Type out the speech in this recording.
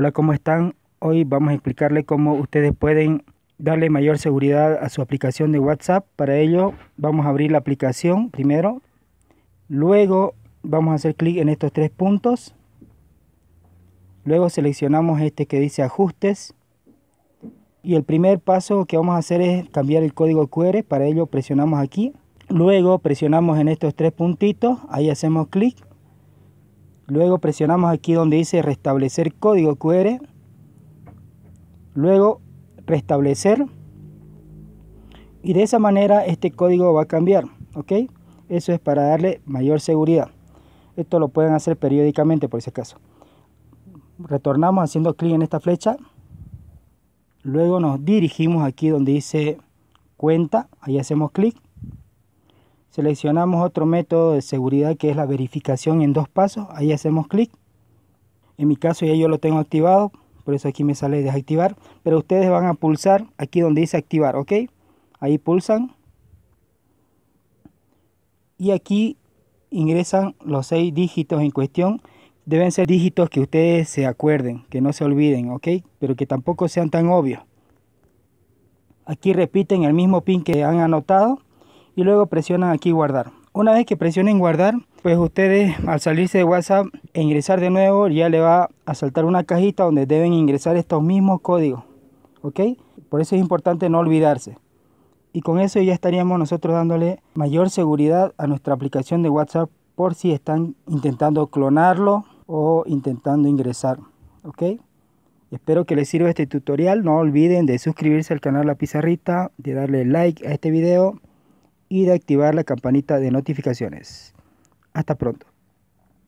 Hola, ¿cómo están? Hoy vamos a explicarle cómo ustedes pueden darle mayor seguridad a su aplicación de WhatsApp. Para ello vamos a abrir la aplicación primero. Luego vamos a hacer clic en estos tres puntos. Luego seleccionamos este que dice ajustes. Y el primer paso que vamos a hacer es cambiar el código QR. Para ello presionamos aquí. Luego presionamos en estos tres puntitos. Ahí hacemos clic Luego presionamos aquí donde dice restablecer código QR. Luego restablecer. Y de esa manera este código va a cambiar. Eso es para darle mayor seguridad. Esto lo pueden hacer periódicamente por si acaso. Retornamos haciendo clic en esta flecha. Luego nos dirigimos aquí donde dice cuenta. Ahí hacemos clic. Seleccionamos otro método de seguridad que es la verificación en dos pasos. Ahí hacemos clic. En mi caso ya yo lo tengo activado, por eso aquí me sale desactivar. Pero ustedes van a pulsar aquí donde dice activar, ¿ok? Ahí pulsan. Y aquí ingresan los seis dígitos en cuestión. Deben ser dígitos que ustedes se acuerden, que no se olviden, ¿ok? Pero que tampoco sean tan obvios. Aquí repiten el mismo pin que han anotado y luego presionan aquí guardar. Una vez que presionen guardar, pues ustedes al salirse de WhatsApp e ingresar de nuevo ya le va a saltar una cajita donde deben ingresar estos mismos códigos. ¿Ok? Por eso es importante no olvidarse. Y con eso ya estaríamos nosotros dándole mayor seguridad a nuestra aplicación de WhatsApp por si están intentando clonarlo o intentando ingresar. ¿Ok? Espero que les sirva este tutorial. No olviden de suscribirse al canal La Pizarrita, de darle like a este video y de activar la campanita de notificaciones. Hasta pronto.